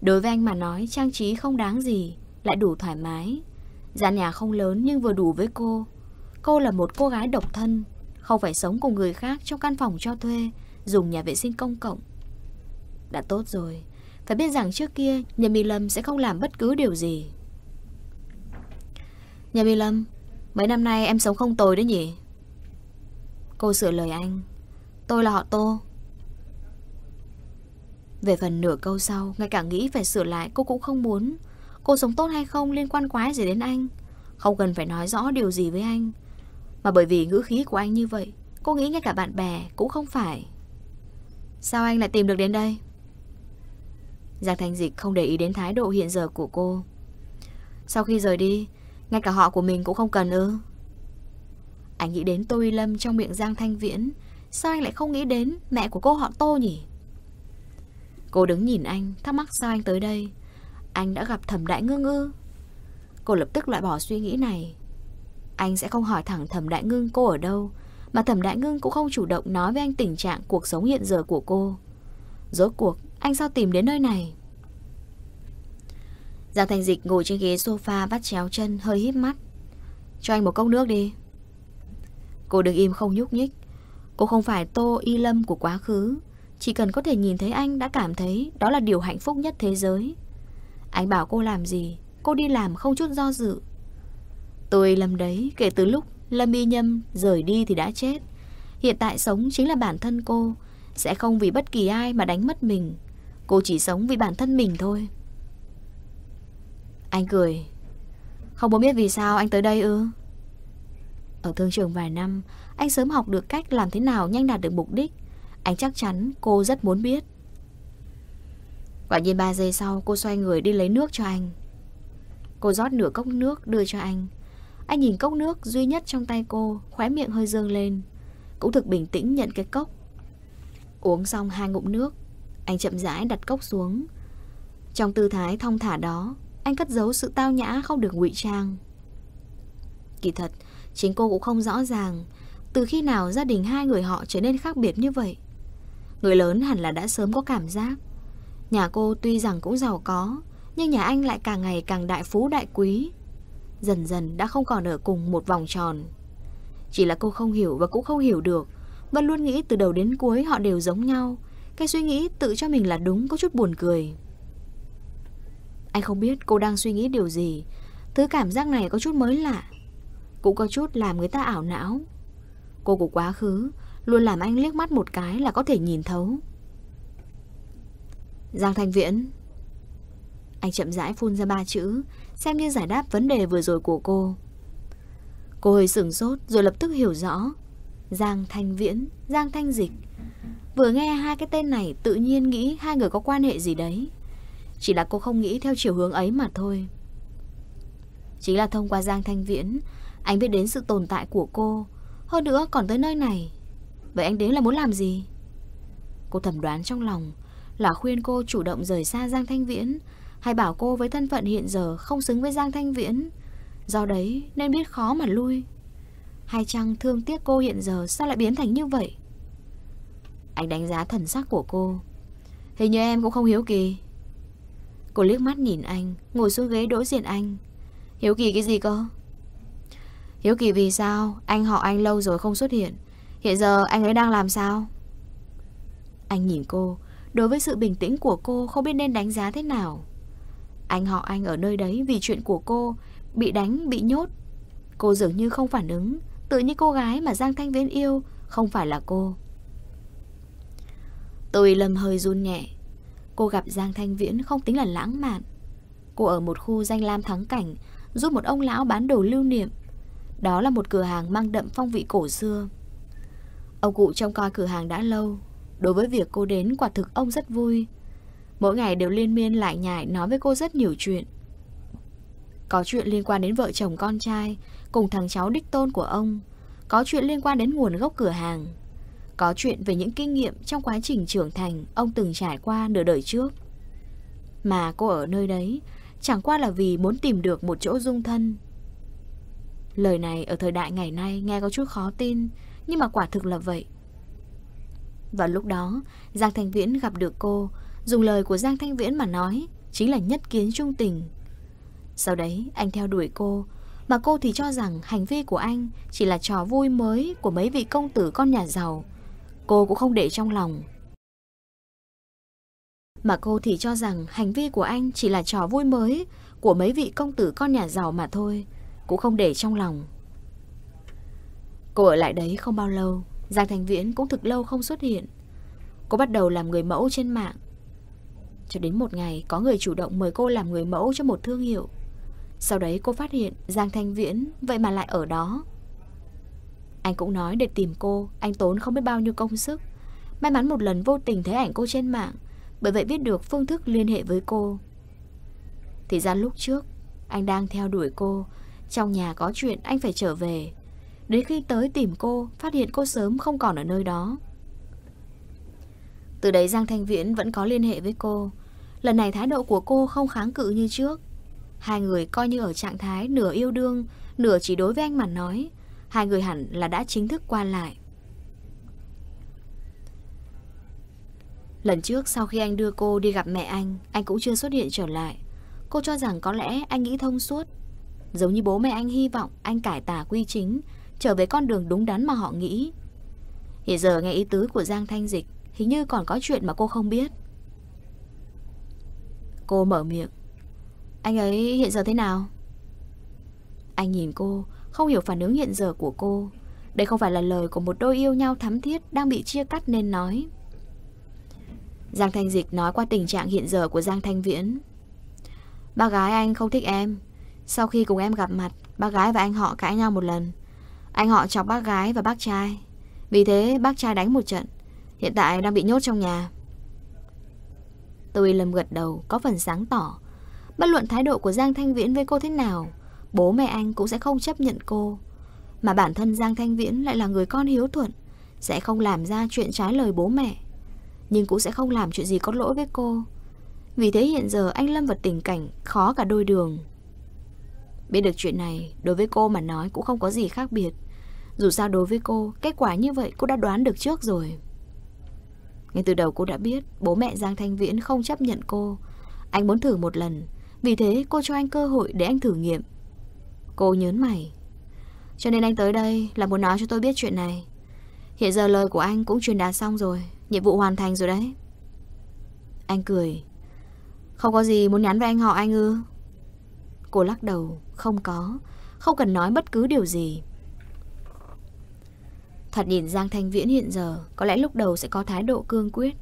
Đối với anh mà nói trang trí không đáng gì Lại đủ thoải mái Gia nhà không lớn nhưng vừa đủ với cô Cô là một cô gái độc thân Không phải sống cùng người khác trong căn phòng cho thuê Dùng nhà vệ sinh công cộng Đã tốt rồi Phải biết rằng trước kia Nhà Mỹ Lâm sẽ không làm bất cứ điều gì Nhà Mỹ Lâm Mấy năm nay em sống không tồi đấy nhỉ Cô sửa lời anh Tôi là họ Tô Về phần nửa câu sau Ngay cả nghĩ phải sửa lại cô cũng không muốn Cô sống tốt hay không liên quan quái gì đến anh Không cần phải nói rõ điều gì với anh Mà bởi vì ngữ khí của anh như vậy Cô nghĩ ngay cả bạn bè cũng không phải Sao anh lại tìm được đến đây Giang Thanh Dịch không để ý đến thái độ hiện giờ của cô Sau khi rời đi Ngay cả họ của mình cũng không cần ư anh nghĩ đến Tô Y Lâm trong miệng Giang Thanh Viễn Sao anh lại không nghĩ đến mẹ của cô họ Tô nhỉ? Cô đứng nhìn anh, thắc mắc sao anh tới đây Anh đã gặp thẩm đại ngưng ư Cô lập tức loại bỏ suy nghĩ này Anh sẽ không hỏi thẳng thẩm đại ngưng cô ở đâu Mà thẩm đại ngưng cũng không chủ động nói với anh tình trạng cuộc sống hiện giờ của cô Rốt cuộc, anh sao tìm đến nơi này? Giang thanh Dịch ngồi trên ghế sofa vắt chéo chân hơi hít mắt Cho anh một cốc nước đi Cô đứng im không nhúc nhích Cô không phải tô y lâm của quá khứ Chỉ cần có thể nhìn thấy anh đã cảm thấy Đó là điều hạnh phúc nhất thế giới Anh bảo cô làm gì Cô đi làm không chút do dự tôi y lâm đấy kể từ lúc Lâm y nhâm rời đi thì đã chết Hiện tại sống chính là bản thân cô Sẽ không vì bất kỳ ai mà đánh mất mình Cô chỉ sống vì bản thân mình thôi Anh cười Không muốn biết vì sao anh tới đây ư ở thương trường vài năm, anh sớm học được cách làm thế nào nhanh đạt được mục đích. Anh chắc chắn cô rất muốn biết. Quả nhiên 3 giây sau cô xoay người đi lấy nước cho anh. Cô rót nửa cốc nước đưa cho anh. Anh nhìn cốc nước duy nhất trong tay cô, khóe miệng hơi dương lên. Cũng thực bình tĩnh nhận cái cốc. Uống xong hai ngụm nước, anh chậm rãi đặt cốc xuống. Trong tư thái thong thả đó, anh cất giấu sự tao nhã không được ngụy trang. Kỳ thật, Chính cô cũng không rõ ràng Từ khi nào gia đình hai người họ trở nên khác biệt như vậy Người lớn hẳn là đã sớm có cảm giác Nhà cô tuy rằng cũng giàu có Nhưng nhà anh lại càng ngày càng đại phú đại quý Dần dần đã không còn ở cùng một vòng tròn Chỉ là cô không hiểu và cũng không hiểu được Vân luôn nghĩ từ đầu đến cuối họ đều giống nhau Cái suy nghĩ tự cho mình là đúng có chút buồn cười Anh không biết cô đang suy nghĩ điều gì Thứ cảm giác này có chút mới lạ cũng có chút làm người ta ảo não. Cô của quá khứ luôn làm anh liếc mắt một cái là có thể nhìn thấu. Giang Thanh Viễn Anh chậm rãi phun ra ba chữ Xem như giải đáp vấn đề vừa rồi của cô Cô hơi sửng sốt rồi lập tức hiểu rõ Giang Thanh Viễn, Giang Thanh Dịch Vừa nghe hai cái tên này tự nhiên nghĩ hai người có quan hệ gì đấy Chỉ là cô không nghĩ theo chiều hướng ấy mà thôi Chính là thông qua Giang Thanh Viễn anh biết đến sự tồn tại của cô Hơn nữa còn tới nơi này Vậy anh đến là muốn làm gì Cô thẩm đoán trong lòng Là khuyên cô chủ động rời xa Giang Thanh Viễn Hay bảo cô với thân phận hiện giờ Không xứng với Giang Thanh Viễn Do đấy nên biết khó mà lui Hay chăng thương tiếc cô hiện giờ Sao lại biến thành như vậy Anh đánh giá thần sắc của cô Hình như em cũng không hiếu kỳ Cô liếc mắt nhìn anh Ngồi xuống ghế đối diện anh Hiếu kỳ cái gì cơ Hiếu kỳ vì sao Anh họ anh lâu rồi không xuất hiện Hiện giờ anh ấy đang làm sao Anh nhìn cô Đối với sự bình tĩnh của cô Không biết nên đánh giá thế nào Anh họ anh ở nơi đấy vì chuyện của cô Bị đánh, bị nhốt Cô dường như không phản ứng Tự như cô gái mà Giang Thanh viễn yêu Không phải là cô Tôi lầm hơi run nhẹ Cô gặp Giang Thanh Viễn không tính là lãng mạn Cô ở một khu danh lam thắng cảnh Giúp một ông lão bán đồ lưu niệm đó là một cửa hàng mang đậm phong vị cổ xưa. Ông cụ trông coi cửa hàng đã lâu. Đối với việc cô đến quả thực ông rất vui. Mỗi ngày đều liên miên lại nhải nói với cô rất nhiều chuyện. Có chuyện liên quan đến vợ chồng con trai cùng thằng cháu đích tôn của ông. Có chuyện liên quan đến nguồn gốc cửa hàng. Có chuyện về những kinh nghiệm trong quá trình trưởng thành ông từng trải qua nửa đời trước. Mà cô ở nơi đấy chẳng qua là vì muốn tìm được một chỗ dung thân Lời này ở thời đại ngày nay nghe có chút khó tin Nhưng mà quả thực là vậy Và lúc đó Giang Thanh Viễn gặp được cô Dùng lời của Giang Thanh Viễn mà nói Chính là nhất kiến trung tình Sau đấy anh theo đuổi cô Mà cô thì cho rằng hành vi của anh Chỉ là trò vui mới của mấy vị công tử con nhà giàu Cô cũng không để trong lòng Mà cô thì cho rằng hành vi của anh chỉ là trò vui mới Của mấy vị công tử con nhà giàu mà thôi cũng không để trong lòng. Cô ở lại đấy không bao lâu, Giang Thành Viễn cũng thực lâu không xuất hiện. Cô bắt đầu làm người mẫu trên mạng. Cho đến một ngày có người chủ động mời cô làm người mẫu cho một thương hiệu. Sau đấy cô phát hiện Giang Thanh Viễn vậy mà lại ở đó. Anh cũng nói để tìm cô, anh tốn không biết bao nhiêu công sức. May mắn một lần vô tình thấy ảnh cô trên mạng, bởi vậy biết được phương thức liên hệ với cô. Thì ra lúc trước, anh đang theo đuổi cô trong nhà có chuyện anh phải trở về Đến khi tới tìm cô Phát hiện cô sớm không còn ở nơi đó Từ đấy Giang Thanh Viễn vẫn có liên hệ với cô Lần này thái độ của cô không kháng cự như trước Hai người coi như ở trạng thái nửa yêu đương Nửa chỉ đối với anh mà nói Hai người hẳn là đã chính thức qua lại Lần trước sau khi anh đưa cô đi gặp mẹ anh Anh cũng chưa xuất hiện trở lại Cô cho rằng có lẽ anh nghĩ thông suốt Giống như bố mẹ anh hy vọng anh cải tà quy chính, trở về con đường đúng đắn mà họ nghĩ. Hiện giờ nghe ý tứ của Giang Thanh Dịch, hình như còn có chuyện mà cô không biết. Cô mở miệng. Anh ấy hiện giờ thế nào? Anh nhìn cô, không hiểu phản ứng hiện giờ của cô. Đây không phải là lời của một đôi yêu nhau thắm thiết đang bị chia cắt nên nói. Giang Thanh Dịch nói qua tình trạng hiện giờ của Giang Thanh Viễn. Ba gái anh không thích em, sau khi cùng em gặp mặt, bác gái và anh họ cãi nhau một lần. Anh họ chọc bác gái và bác trai. Vì thế bác trai đánh một trận. Hiện tại đang bị nhốt trong nhà. Tôi lầm gật đầu, có phần sáng tỏ. Bất luận thái độ của Giang Thanh Viễn với cô thế nào, bố mẹ anh cũng sẽ không chấp nhận cô. Mà bản thân Giang Thanh Viễn lại là người con hiếu thuận, sẽ không làm ra chuyện trái lời bố mẹ. Nhưng cũng sẽ không làm chuyện gì có lỗi với cô. Vì thế hiện giờ anh lâm vật tình cảnh khó cả đôi đường. Biết được chuyện này, đối với cô mà nói cũng không có gì khác biệt. Dù sao đối với cô, kết quả như vậy cô đã đoán được trước rồi. Ngay từ đầu cô đã biết bố mẹ Giang Thanh Viễn không chấp nhận cô. Anh muốn thử một lần, vì thế cô cho anh cơ hội để anh thử nghiệm. Cô nhớn mày. Cho nên anh tới đây là muốn nói cho tôi biết chuyện này. Hiện giờ lời của anh cũng truyền đạt xong rồi, nhiệm vụ hoàn thành rồi đấy. Anh cười. Không có gì muốn nhắn với anh họ anh ư? Cô lắc đầu, không có, không cần nói bất cứ điều gì. Thật nhìn Giang Thanh Viễn hiện giờ, có lẽ lúc đầu sẽ có thái độ cương quyết.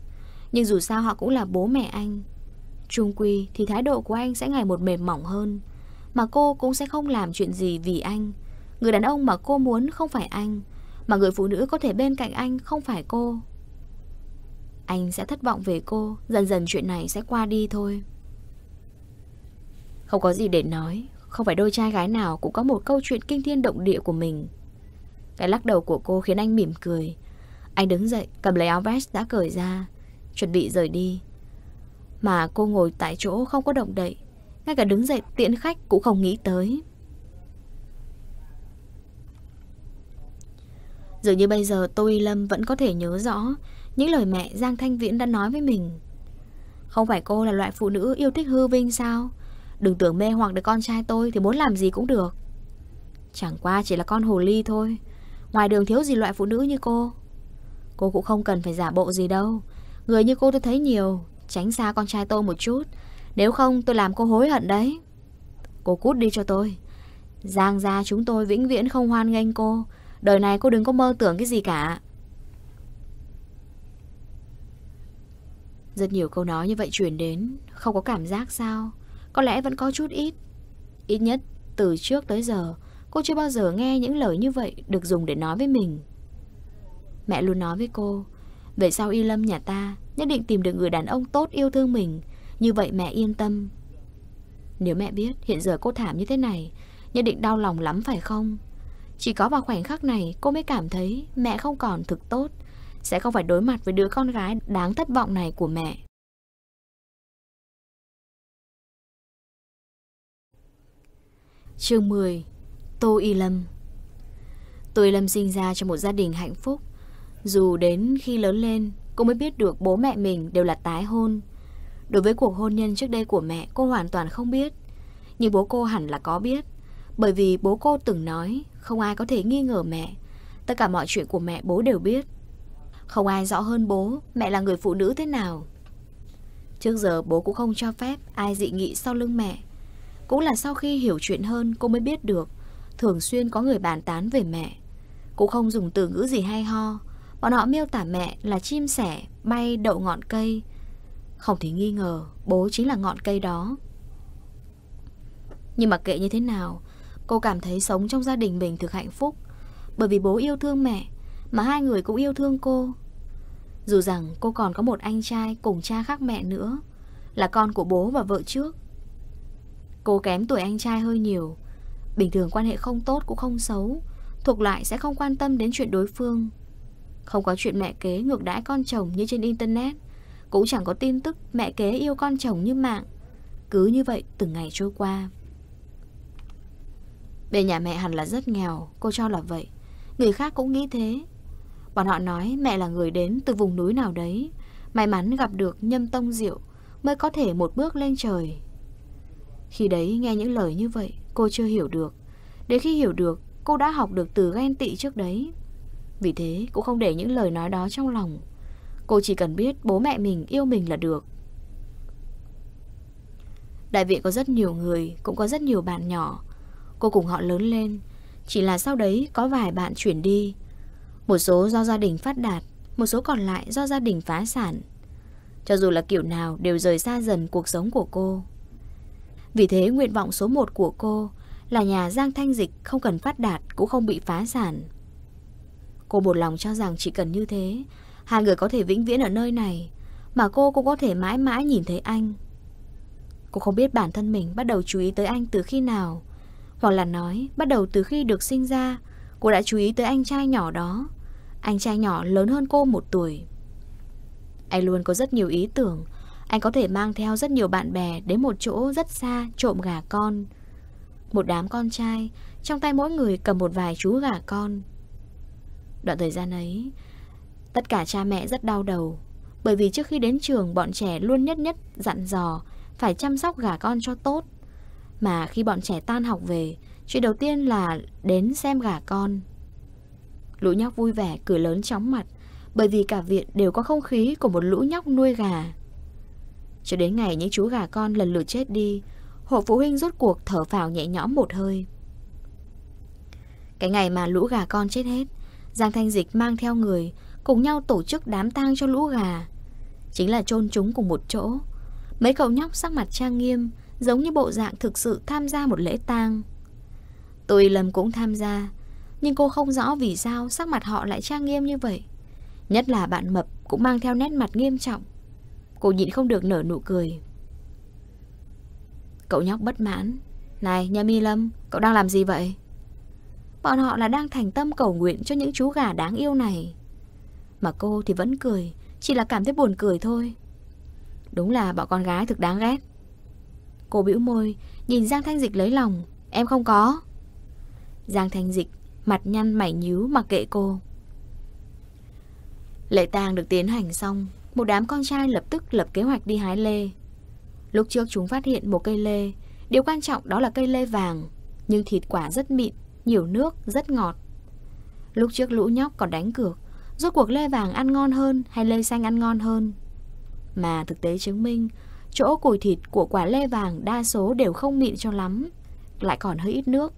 Nhưng dù sao họ cũng là bố mẹ anh. Trung quy thì thái độ của anh sẽ ngày một mềm mỏng hơn. Mà cô cũng sẽ không làm chuyện gì vì anh. Người đàn ông mà cô muốn không phải anh. Mà người phụ nữ có thể bên cạnh anh không phải cô. Anh sẽ thất vọng về cô, dần dần chuyện này sẽ qua đi thôi. Không có gì để nói Không phải đôi trai gái nào cũng có một câu chuyện kinh thiên động địa của mình Cái lắc đầu của cô khiến anh mỉm cười Anh đứng dậy cầm lấy áo vest đã cởi ra Chuẩn bị rời đi Mà cô ngồi tại chỗ không có động đậy Ngay cả đứng dậy tiện khách cũng không nghĩ tới Dường như bây giờ Tô Y Lâm vẫn có thể nhớ rõ Những lời mẹ Giang Thanh Viễn đã nói với mình Không phải cô là loại phụ nữ yêu thích hư vinh sao Đừng tưởng mê hoặc được con trai tôi Thì muốn làm gì cũng được Chẳng qua chỉ là con hồ ly thôi Ngoài đường thiếu gì loại phụ nữ như cô Cô cũng không cần phải giả bộ gì đâu Người như cô tôi thấy nhiều Tránh xa con trai tôi một chút Nếu không tôi làm cô hối hận đấy Cô cút đi cho tôi Giang ra chúng tôi vĩnh viễn không hoan nghênh cô Đời này cô đừng có mơ tưởng cái gì cả Rất nhiều câu nói như vậy chuyển đến Không có cảm giác sao có lẽ vẫn có chút ít. Ít nhất, từ trước tới giờ, cô chưa bao giờ nghe những lời như vậy được dùng để nói với mình. Mẹ luôn nói với cô, về sau Y Lâm nhà ta nhất định tìm được người đàn ông tốt yêu thương mình, như vậy mẹ yên tâm. Nếu mẹ biết hiện giờ cô thảm như thế này, nhất định đau lòng lắm phải không? Chỉ có vào khoảnh khắc này cô mới cảm thấy mẹ không còn thực tốt, sẽ không phải đối mặt với đứa con gái đáng thất vọng này của mẹ. Chương 10 Tô Y Lâm Tô Y Lâm sinh ra trong một gia đình hạnh phúc Dù đến khi lớn lên Cô mới biết được bố mẹ mình đều là tái hôn Đối với cuộc hôn nhân trước đây của mẹ Cô hoàn toàn không biết Nhưng bố cô hẳn là có biết Bởi vì bố cô từng nói Không ai có thể nghi ngờ mẹ Tất cả mọi chuyện của mẹ bố đều biết Không ai rõ hơn bố Mẹ là người phụ nữ thế nào Trước giờ bố cũng không cho phép ai dị nghị sau lưng mẹ cũng là sau khi hiểu chuyện hơn cô mới biết được Thường xuyên có người bàn tán về mẹ cô không dùng từ ngữ gì hay ho Bọn họ miêu tả mẹ là chim sẻ Bay đậu ngọn cây Không thể nghi ngờ Bố chính là ngọn cây đó Nhưng mà kệ như thế nào Cô cảm thấy sống trong gia đình mình thực hạnh phúc Bởi vì bố yêu thương mẹ Mà hai người cũng yêu thương cô Dù rằng cô còn có một anh trai cùng cha khác mẹ nữa Là con của bố và vợ trước Cô kém tuổi anh trai hơi nhiều Bình thường quan hệ không tốt cũng không xấu Thuộc lại sẽ không quan tâm đến chuyện đối phương Không có chuyện mẹ kế ngược đãi con chồng như trên internet Cũng chẳng có tin tức mẹ kế yêu con chồng như mạng Cứ như vậy từng ngày trôi qua Bên nhà mẹ hẳn là rất nghèo Cô cho là vậy Người khác cũng nghĩ thế Bọn họ nói mẹ là người đến từ vùng núi nào đấy May mắn gặp được nhâm tông diệu Mới có thể một bước lên trời khi đấy nghe những lời như vậy Cô chưa hiểu được Đến khi hiểu được cô đã học được từ ghen tị trước đấy Vì thế cũng không để những lời nói đó trong lòng Cô chỉ cần biết bố mẹ mình yêu mình là được Đại viện có rất nhiều người Cũng có rất nhiều bạn nhỏ Cô cùng họ lớn lên Chỉ là sau đấy có vài bạn chuyển đi Một số do gia đình phát đạt Một số còn lại do gia đình phá sản Cho dù là kiểu nào đều rời xa dần cuộc sống của cô vì thế nguyện vọng số 1 của cô là nhà Giang Thanh Dịch không cần phát đạt cũng không bị phá sản. Cô một lòng cho rằng chỉ cần như thế, hai người có thể vĩnh viễn ở nơi này, mà cô cũng có thể mãi mãi nhìn thấy anh. Cô không biết bản thân mình bắt đầu chú ý tới anh từ khi nào, hoặc là nói bắt đầu từ khi được sinh ra, cô đã chú ý tới anh trai nhỏ đó. Anh trai nhỏ lớn hơn cô một tuổi. Anh luôn có rất nhiều ý tưởng, anh có thể mang theo rất nhiều bạn bè đến một chỗ rất xa trộm gà con. Một đám con trai, trong tay mỗi người cầm một vài chú gà con. Đoạn thời gian ấy, tất cả cha mẹ rất đau đầu. Bởi vì trước khi đến trường, bọn trẻ luôn nhất nhất dặn dò phải chăm sóc gà con cho tốt. Mà khi bọn trẻ tan học về, chuyện đầu tiên là đến xem gà con. Lũ nhóc vui vẻ, cười lớn chóng mặt, bởi vì cả viện đều có không khí của một lũ nhóc nuôi gà. Cho đến ngày những chú gà con lần lượt chết đi, hộ phụ huynh rốt cuộc thở phào nhẹ nhõm một hơi. Cái ngày mà lũ gà con chết hết, Giang Thanh Dịch mang theo người, cùng nhau tổ chức đám tang cho lũ gà. Chính là chôn chúng cùng một chỗ. Mấy cậu nhóc sắc mặt trang nghiêm, giống như bộ dạng thực sự tham gia một lễ tang. Tôi lầm cũng tham gia, nhưng cô không rõ vì sao sắc mặt họ lại trang nghiêm như vậy. Nhất là bạn mập cũng mang theo nét mặt nghiêm trọng. Cô nhịn không được nở nụ cười Cậu nhóc bất mãn Này nhà mi lâm Cậu đang làm gì vậy Bọn họ là đang thành tâm cầu nguyện cho những chú gà đáng yêu này Mà cô thì vẫn cười Chỉ là cảm thấy buồn cười thôi Đúng là bọn con gái thực đáng ghét Cô bĩu môi Nhìn Giang Thanh Dịch lấy lòng Em không có Giang Thanh Dịch Mặt nhăn mảy nhíu mặc kệ cô Lễ tang được tiến hành xong một đám con trai lập tức lập kế hoạch đi hái lê Lúc trước chúng phát hiện một cây lê Điều quan trọng đó là cây lê vàng Nhưng thịt quả rất mịn, nhiều nước, rất ngọt Lúc trước lũ nhóc còn đánh cược Rốt cuộc lê vàng ăn ngon hơn hay lê xanh ăn ngon hơn Mà thực tế chứng minh Chỗ cùi thịt của quả lê vàng đa số đều không mịn cho lắm Lại còn hơi ít nước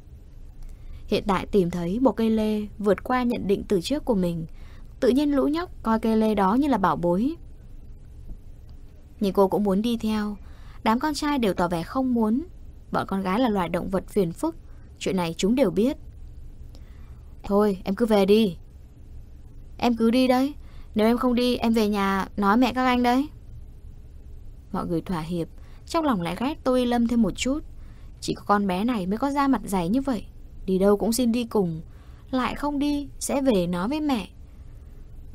Hiện tại tìm thấy một cây lê vượt qua nhận định từ trước của mình Tự nhiên lũ nhóc coi cây lê đó như là bảo bối nhưng cô cũng muốn đi theo Đám con trai đều tỏ vẻ không muốn Bọn con gái là loài động vật phiền phức Chuyện này chúng đều biết Thôi em cứ về đi Em cứ đi đấy Nếu em không đi em về nhà nói mẹ các anh đấy Mọi người thỏa hiệp Trong lòng lại ghét tôi lâm thêm một chút Chỉ có con bé này mới có da mặt dày như vậy Đi đâu cũng xin đi cùng Lại không đi sẽ về nói với mẹ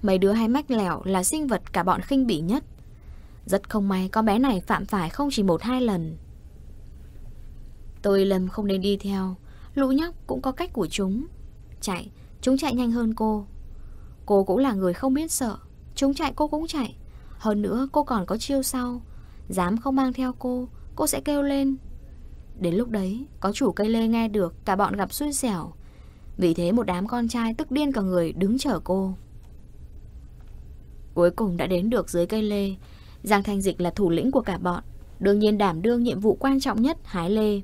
Mấy đứa hay mách lẻo là sinh vật cả bọn khinh bỉ nhất rất không may con bé này phạm phải không chỉ một hai lần Tôi lầm không nên đi theo Lũ nhóc cũng có cách của chúng Chạy, chúng chạy nhanh hơn cô Cô cũng là người không biết sợ Chúng chạy cô cũng chạy Hơn nữa cô còn có chiêu sau Dám không mang theo cô Cô sẽ kêu lên Đến lúc đấy có chủ cây lê nghe được Cả bọn gặp xui xẻo Vì thế một đám con trai tức điên cả người đứng chở cô Cuối cùng đã đến được dưới cây lê Giang Thanh Dịch là thủ lĩnh của cả bọn, đương nhiên đảm đương nhiệm vụ quan trọng nhất hái lê.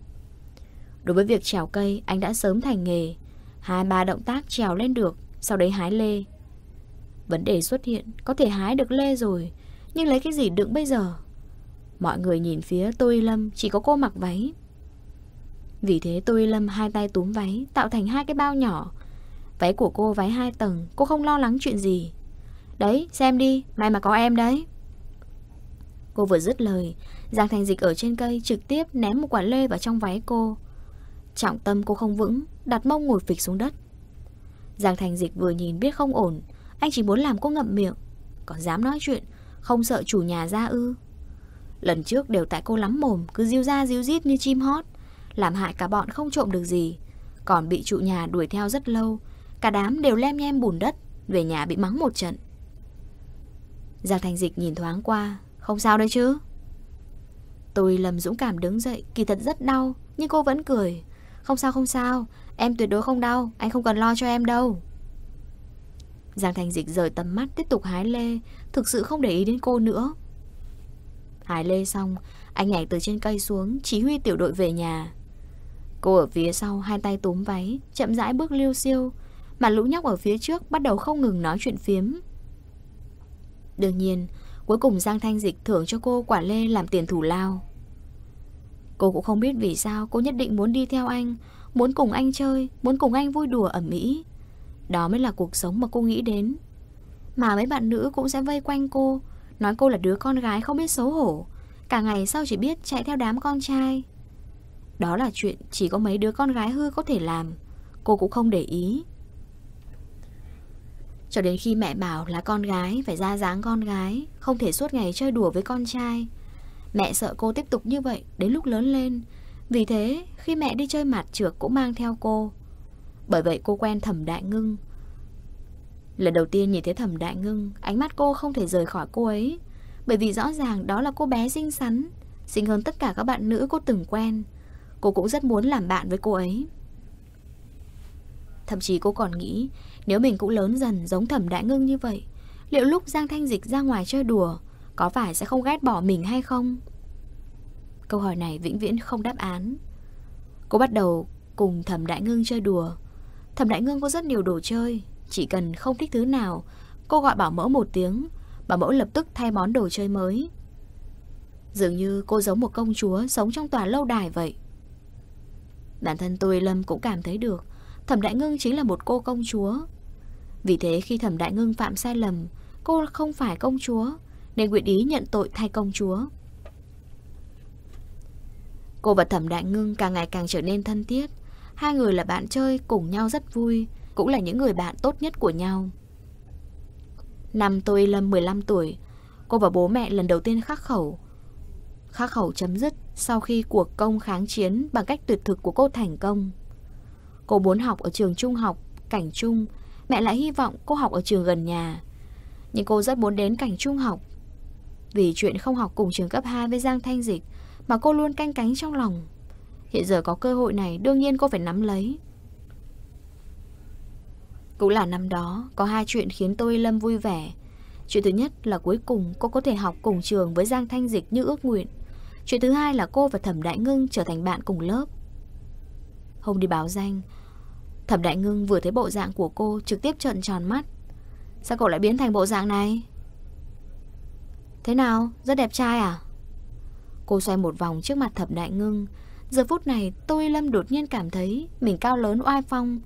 Đối với việc trèo cây, anh đã sớm thành nghề. Hai ba động tác trèo lên được, sau đấy hái lê. Vấn đề xuất hiện, có thể hái được lê rồi, nhưng lấy cái gì đựng bây giờ? Mọi người nhìn phía tôi Lâm, chỉ có cô mặc váy. Vì thế tôi Lâm hai tay túm váy, tạo thành hai cái bao nhỏ. Váy của cô váy hai tầng, cô không lo lắng chuyện gì. Đấy, xem đi, may mà có em đấy. Cô vừa dứt lời Giang Thành Dịch ở trên cây trực tiếp ném một quả lê vào trong váy cô Trọng tâm cô không vững Đặt mông ngồi phịch xuống đất Giang Thành Dịch vừa nhìn biết không ổn Anh chỉ muốn làm cô ngậm miệng Còn dám nói chuyện Không sợ chủ nhà ra ư Lần trước đều tại cô lắm mồm Cứ diêu ra diêu rít như chim hót Làm hại cả bọn không trộm được gì Còn bị chủ nhà đuổi theo rất lâu Cả đám đều lem nhem bùn đất Về nhà bị mắng một trận Giang Thành Dịch nhìn thoáng qua không sao đấy chứ Tôi lầm dũng cảm đứng dậy Kỳ thật rất đau Nhưng cô vẫn cười Không sao không sao Em tuyệt đối không đau Anh không cần lo cho em đâu Giang Thành Dịch rời tầm mắt Tiếp tục hái lê Thực sự không để ý đến cô nữa Hái lê xong Anh nhảy từ trên cây xuống Chỉ huy tiểu đội về nhà Cô ở phía sau hai tay túm váy Chậm rãi bước liêu siêu Mà lũ nhóc ở phía trước bắt đầu không ngừng nói chuyện phiếm Đương nhiên Cuối cùng Giang Thanh Dịch thưởng cho cô quả lê làm tiền thủ lao Cô cũng không biết vì sao cô nhất định muốn đi theo anh Muốn cùng anh chơi Muốn cùng anh vui đùa ở Mỹ Đó mới là cuộc sống mà cô nghĩ đến Mà mấy bạn nữ cũng sẽ vây quanh cô Nói cô là đứa con gái không biết xấu hổ Cả ngày sau chỉ biết chạy theo đám con trai Đó là chuyện chỉ có mấy đứa con gái hư có thể làm Cô cũng không để ý cho đến khi mẹ bảo là con gái phải ra dáng con gái, không thể suốt ngày chơi đùa với con trai. Mẹ sợ cô tiếp tục như vậy đến lúc lớn lên. Vì thế, khi mẹ đi chơi mặt trược cũng mang theo cô. Bởi vậy cô quen Thẩm Đại Ngưng. Lần đầu tiên nhìn thấy Thẩm Đại Ngưng, ánh mắt cô không thể rời khỏi cô ấy. Bởi vì rõ ràng đó là cô bé xinh xắn, xinh hơn tất cả các bạn nữ cô từng quen. Cô cũng rất muốn làm bạn với cô ấy. Thậm chí cô còn nghĩ nếu mình cũng lớn dần giống thẩm đại ngưng như vậy Liệu lúc Giang Thanh Dịch ra ngoài chơi đùa Có phải sẽ không ghét bỏ mình hay không? Câu hỏi này vĩnh viễn không đáp án Cô bắt đầu cùng thẩm đại ngưng chơi đùa Thẩm đại ngưng có rất nhiều đồ chơi Chỉ cần không thích thứ nào Cô gọi bảo mẫu một tiếng Bảo mẫu lập tức thay món đồ chơi mới Dường như cô giống một công chúa Sống trong tòa lâu đài vậy Bản thân tôi Lâm cũng cảm thấy được Thẩm Đại Ngưng chính là một cô công chúa vì thế khi thẩm đại ngưng phạm sai lầm Cô không phải công chúa Nên nguyện ý nhận tội thay công chúa Cô và thẩm đại ngưng càng ngày càng trở nên thân thiết Hai người là bạn chơi cùng nhau rất vui Cũng là những người bạn tốt nhất của nhau Năm tôi Lâm 15 tuổi Cô và bố mẹ lần đầu tiên khắc khẩu Khắc khẩu chấm dứt Sau khi cuộc công kháng chiến Bằng cách tuyệt thực của cô thành công Cô muốn học ở trường trung học Cảnh trung Mẹ lại hy vọng cô học ở trường gần nhà Nhưng cô rất muốn đến cảnh trung học Vì chuyện không học cùng trường cấp 2 với Giang Thanh Dịch Mà cô luôn canh cánh trong lòng Hiện giờ có cơ hội này đương nhiên cô phải nắm lấy Cũng là năm đó Có hai chuyện khiến tôi Lâm vui vẻ Chuyện thứ nhất là cuối cùng cô có thể học cùng trường với Giang Thanh Dịch như ước nguyện Chuyện thứ hai là cô và Thẩm Đại Ngưng trở thành bạn cùng lớp Hôm đi báo danh Thẩm Đại Ngưng vừa thấy bộ dạng của cô trực tiếp trợn tròn mắt. Sao cậu lại biến thành bộ dạng này? Thế nào? Rất đẹp trai à? Cô xoay một vòng trước mặt Thẩm Đại Ngưng. Giờ phút này tôi Lâm đột nhiên cảm thấy mình cao lớn oai phong.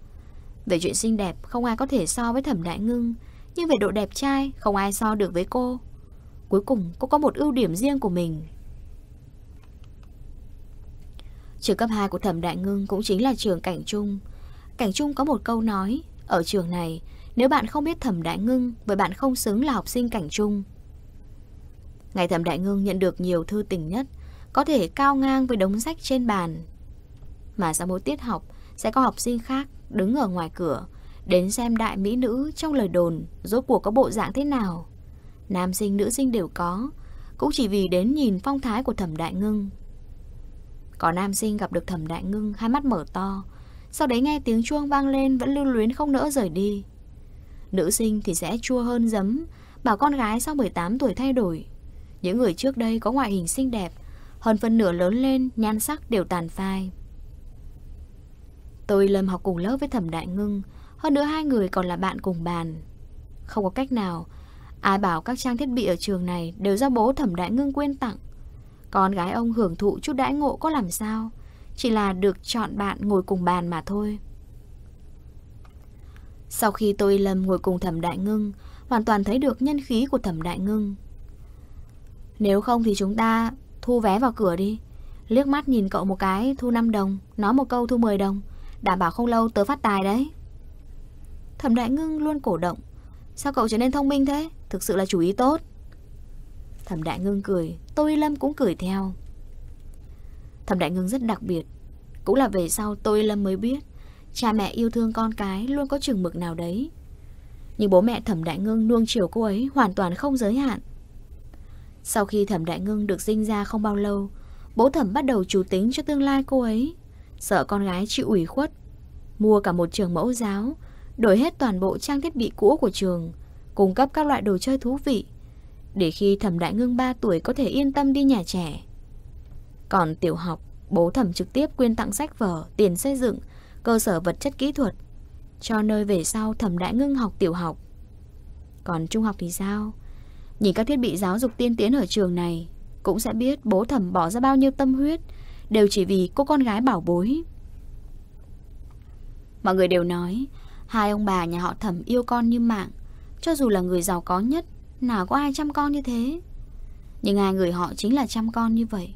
Về chuyện xinh đẹp không ai có thể so với Thẩm Đại Ngưng. Nhưng về độ đẹp trai không ai so được với cô. Cuối cùng cô có một ưu điểm riêng của mình. Trường cấp 2 của Thẩm Đại Ngưng cũng chính là trường cảnh trung. Cảnh Trung có một câu nói, ở trường này, nếu bạn không biết Thẩm Đại Ngưng, bởi bạn không xứng là học sinh Cảnh Trung. Ngày Thẩm Đại Ngưng nhận được nhiều thư tình nhất, có thể cao ngang với đống sách trên bàn. Mà sau mỗi tiết học, sẽ có học sinh khác đứng ở ngoài cửa, đến xem đại mỹ nữ trong lời đồn rốt cuộc có bộ dạng thế nào. Nam sinh nữ sinh đều có, cũng chỉ vì đến nhìn phong thái của Thẩm Đại Ngưng. Có nam sinh gặp được Thẩm Đại Ngưng hai mắt mở to, sau đấy nghe tiếng chuông vang lên vẫn lưu luyến không nỡ rời đi. Nữ sinh thì sẽ chua hơn giấm, bảo con gái sau 18 tuổi thay đổi. Những người trước đây có ngoại hình xinh đẹp, hơn phần nửa lớn lên, nhan sắc đều tàn phai. Tôi lâm học cùng lớp với Thẩm Đại Ngưng, hơn nữa hai người còn là bạn cùng bàn. Không có cách nào, ai bảo các trang thiết bị ở trường này đều do bố Thẩm Đại Ngưng quyên tặng. Con gái ông hưởng thụ chút đãi ngộ có làm sao? Chỉ là được chọn bạn ngồi cùng bàn mà thôi Sau khi Tô Y Lâm ngồi cùng Thẩm Đại Ngưng Hoàn toàn thấy được nhân khí của Thẩm Đại Ngưng Nếu không thì chúng ta thu vé vào cửa đi Liếc mắt nhìn cậu một cái thu 5 đồng Nói một câu thu 10 đồng Đảm bảo không lâu tớ phát tài đấy Thẩm Đại Ngưng luôn cổ động Sao cậu trở nên thông minh thế Thực sự là chủ ý tốt Thẩm Đại Ngưng cười Tô Y Lâm cũng cười theo Thẩm Đại Ngưng rất đặc biệt Cũng là về sau tôi Lâm mới biết Cha mẹ yêu thương con cái luôn có chừng mực nào đấy Nhưng bố mẹ Thẩm Đại Ngưng nuông chiều cô ấy hoàn toàn không giới hạn Sau khi Thẩm Đại Ngưng được sinh ra không bao lâu Bố Thẩm bắt đầu chủ tính cho tương lai cô ấy Sợ con gái chịu ủy khuất Mua cả một trường mẫu giáo Đổi hết toàn bộ trang thiết bị cũ của trường Cung cấp các loại đồ chơi thú vị Để khi Thẩm Đại Ngưng 3 tuổi có thể yên tâm đi nhà trẻ còn tiểu học, bố thẩm trực tiếp quyên tặng sách vở, tiền xây dựng, cơ sở vật chất kỹ thuật. Cho nơi về sau thẩm đã ngưng học tiểu học. Còn trung học thì sao? Nhìn các thiết bị giáo dục tiên tiến ở trường này, cũng sẽ biết bố thẩm bỏ ra bao nhiêu tâm huyết, đều chỉ vì cô con gái bảo bối. Mọi người đều nói, hai ông bà nhà họ thẩm yêu con như mạng, cho dù là người giàu có nhất, nào có ai chăm con như thế. Nhưng hai người họ chính là chăm con như vậy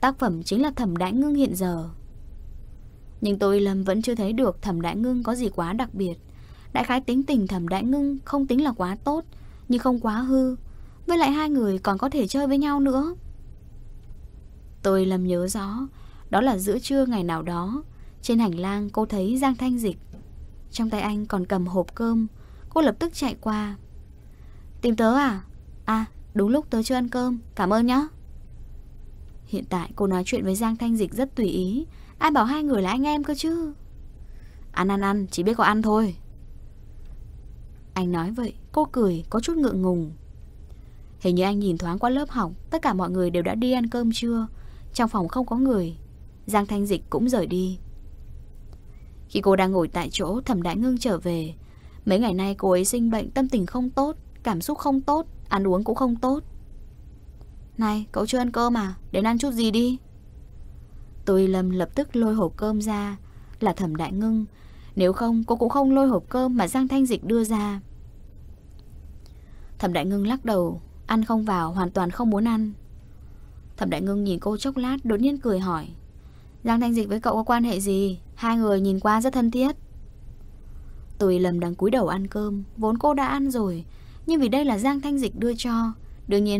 Tác phẩm chính là Thẩm Đại Ngưng hiện giờ Nhưng tôi Lâm vẫn chưa thấy được Thẩm Đại Ngưng có gì quá đặc biệt Đại khái tính tình Thẩm Đại Ngưng không tính là quá tốt Nhưng không quá hư Với lại hai người còn có thể chơi với nhau nữa Tôi Lâm nhớ rõ Đó là giữa trưa ngày nào đó Trên hành lang cô thấy Giang Thanh Dịch Trong tay anh còn cầm hộp cơm Cô lập tức chạy qua Tìm tớ à? À đúng lúc tớ chưa ăn cơm Cảm ơn nhé Hiện tại cô nói chuyện với Giang Thanh Dịch rất tùy ý Ai bảo hai người là anh em cơ chứ Ăn ăn ăn, chỉ biết có ăn thôi Anh nói vậy, cô cười, có chút ngượng ngùng Hình như anh nhìn thoáng qua lớp học Tất cả mọi người đều đã đi ăn cơm trưa Trong phòng không có người Giang Thanh Dịch cũng rời đi Khi cô đang ngồi tại chỗ Thẩm Đại Ngưng trở về Mấy ngày nay cô ấy sinh bệnh Tâm tình không tốt, cảm xúc không tốt Ăn uống cũng không tốt này cậu chưa ăn cơm à Đến ăn chút gì đi Tôi Lâm lập tức lôi hộp cơm ra Là thẩm đại ngưng Nếu không cô cũng không lôi hộp cơm mà Giang Thanh Dịch đưa ra Thẩm đại ngưng lắc đầu Ăn không vào hoàn toàn không muốn ăn Thẩm đại ngưng nhìn cô chốc lát Đột nhiên cười hỏi Giang Thanh Dịch với cậu có quan hệ gì Hai người nhìn qua rất thân thiết Tôi lầm đang cúi đầu ăn cơm Vốn cô đã ăn rồi Nhưng vì đây là Giang Thanh Dịch đưa cho Đương nhiên